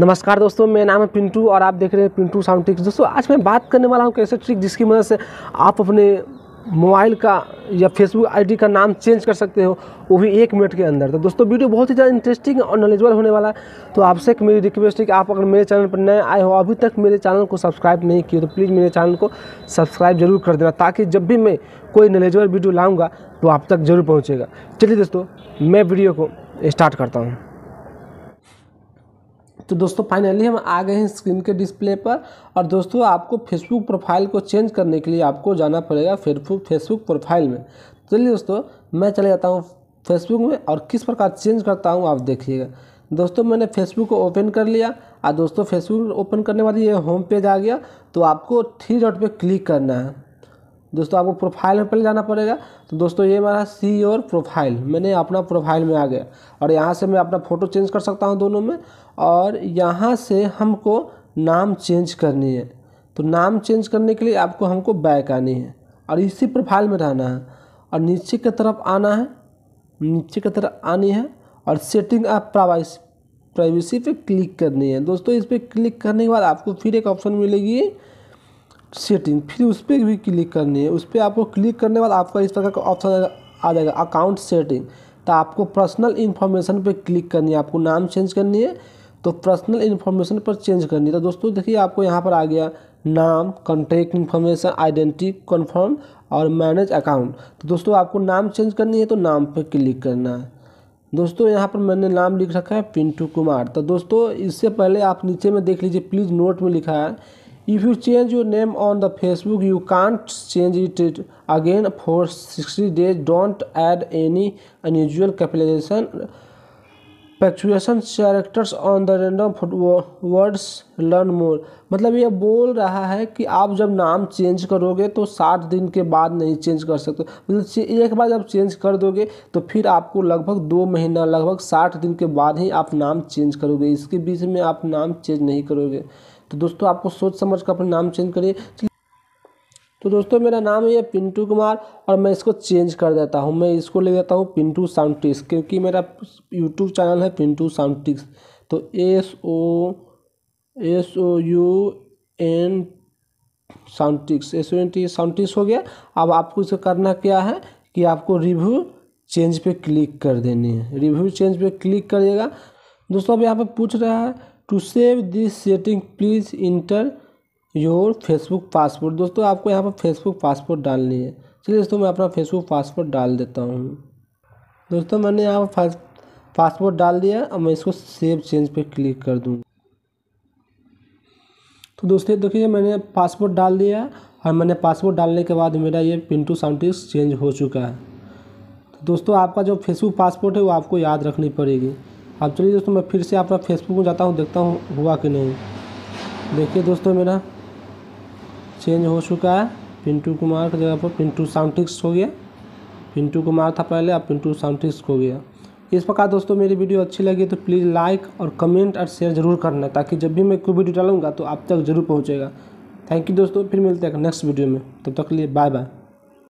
नमस्कार दोस्तों मेरा नाम है पिंटू और आप देख रहे हैं पिंटू साउंड ट्रिक्स दोस्तों आज मैं बात करने वाला हूँ कैसे ट्रिक जिसकी मदद से आप अपने मोबाइल का या फेसबुक आईडी का नाम चेंज कर सकते हो वो भी एक मिनट के अंदर तो दोस्तों वीडियो बहुत ही ज़्यादा इंटरेस्टिंग और नॉलेजबल होने वाला है तो आपसे एक मेरी रिक्वेस्ट है कि आप अगर मेरे चैनल पर नए आए हो अभी तक मेरे चैनल को सब्सक्राइब नहीं किए तो प्लीज़ मेरे चैनल को सब्सक्राइब जरूर कर देना ताकि जब भी मैं कोई नॉलेजबल वीडियो लाऊँगा तो आप तक जरूर पहुँचेगा चलिए दोस्तों मैं वीडियो को स्टार्ट करता हूँ तो दोस्तों फाइनली हम आ गए हैं स्क्रीन के डिस्प्ले पर और दोस्तों आपको फेसबुक प्रोफाइल को चेंज करने के लिए आपको जाना पड़ेगा फेसबुक फेसबुक प्रोफाइल में चलिए दोस्तों मैं चले जाता हूँ फेसबुक में और किस प्रकार चेंज करता हूँ आप देखिएगा दोस्तों मैंने फेसबुक को ओपन कर लिया और दोस्तों फेसबुक ओपन करने वाली ये होम पेज आ गया तो आपको थ्री डॉट पर क्लिक करना है दोस्तों आपको प्रोफाइल में पहले जाना पड़ेगा तो दोस्तों ये हमारा सी और प्रोफाइल मैंने अपना प्रोफाइल में आ गया और यहाँ से मैं अपना फ़ोटो चेंज कर सकता हूँ दोनों में और यहाँ से हमको नाम चेंज करनी है तो नाम चेंज करने के लिए आपको हमको बैक आनी है और इसी प्रोफाइल में रहना है और नीचे की तरफ आना है नीचे की तरफ आनी है और सेटिंग आप प्राइवेसी प्राइवेसी पे क्लिक करनी है दोस्तों इस पर क्लिक करने के बाद आपको फिर एक ऑप्शन मिलेगी सेटिंग फिर उस पर भी क्लिक करनी है उस पर आपको क्लिक करने के बाद आपका इस प्रकार का ऑप्शन आ जाएगा अकाउंट सेटिंग तो आपको पर्सनल इन्फॉर्मेशन पर क्लिक करनी है आपको नाम चेंज करनी है तो पर्सनल इन्फॉर्मेशन पर चेंज करनी है तो दोस्तों देखिए आपको यहाँ पर आ गया नाम कॉन्टैक्ट इन्फॉर्मेशन आइडेंटिटी कन्फर्म और मैनेज अकाउंट तो दोस्तों आपको नाम चेंज करनी है तो नाम पर क्लिक करना है दोस्तों यहाँ पर मैंने नाम लिख रखा है पिंटू कुमार तो दोस्तों इससे पहले आप नीचे में देख लीजिए प्लीज़ नोट में लिखा है if you change your name on the facebook you can't change it again for 60 days don't add any unusual capitalization punctuation characters on the random words learn more मतलब ये बोल रहा है कि आप जब नाम चेंज करोगे तो साठ दिन के बाद नहीं चेंज कर सकते मतलब एक बार जब चेंज कर दोगे तो फिर आपको लगभग दो महीना लगभग साठ दिन के बाद ही आप नाम चेंज करोगे इसके बीच में आप नाम चेंज नहीं करोगे तो दोस्तों आपको सोच समझ कर अपना नाम चेंज करिए तो दोस्तों मेरा नाम है पिंटू कुमार और मैं इसको चेंज कर देता हूँ मैं इसको ले जाता हूँ पिंटू साउंड टिक्स क्योंकि मेरा यूट्यूब चैनल है पिंटू साउंड टिक्स तो S O S O U N sound tics S O N T sound tics हो गया अब आपको इसे करना क्या है कि आपको रिव्यू चेंज पे क्लिक कर देनी है रिव्यू चेंज पे क्लिक करिएगा दोस्तों अब यहाँ पे पूछ रहा है to save this setting please enter your Facebook password दोस्तों आपको यहाँ पर फेसबुक पासवर्ड डालनी है चलिए दोस्तों मैं अपना फेसबुक पासवर्ड डाल देता हूँ दोस्तों मैंने यहाँ पर पासवर्ड डाल दिया अब मैं इसको सेव चेंज पे क्लिक कर दूँ तो दोस्तों देखिए मैंने पासवर्ड डाल दिया और मैंने पासवर्ड डालने के बाद मेरा ये पिंटू साउंडिक्स चेंज हो चुका है तो दोस्तों आपका जो फेसबुक पासपोर्ट है वो आपको याद रखनी पड़ेगी अब चलिए दोस्तों मैं फिर से अपना फेसबुक में जाता हूँ देखता हूँ हुआ कि नहीं देखिए दोस्तों मेरा चेंज हो चुका है पिंटू कुमार की जगह पर पिंटू साउंडिक्स हो गया पिंटू कुमार था पहले अब पिंटू साउंडिक्स हो गया इस प्रकार दोस्तों मेरी वीडियो अच्छी लगी तो प्लीज़ लाइक और कमेंट और शेयर ज़रूर करना ताकि जब भी मैं कोई वीडियो डालूंगा तो आप तक ज़रूर पहुँचेगा थैंक यू दोस्तों फिर मिलते हैं नेक्स्ट वीडियो में तब तो तक के लिए बाय बाय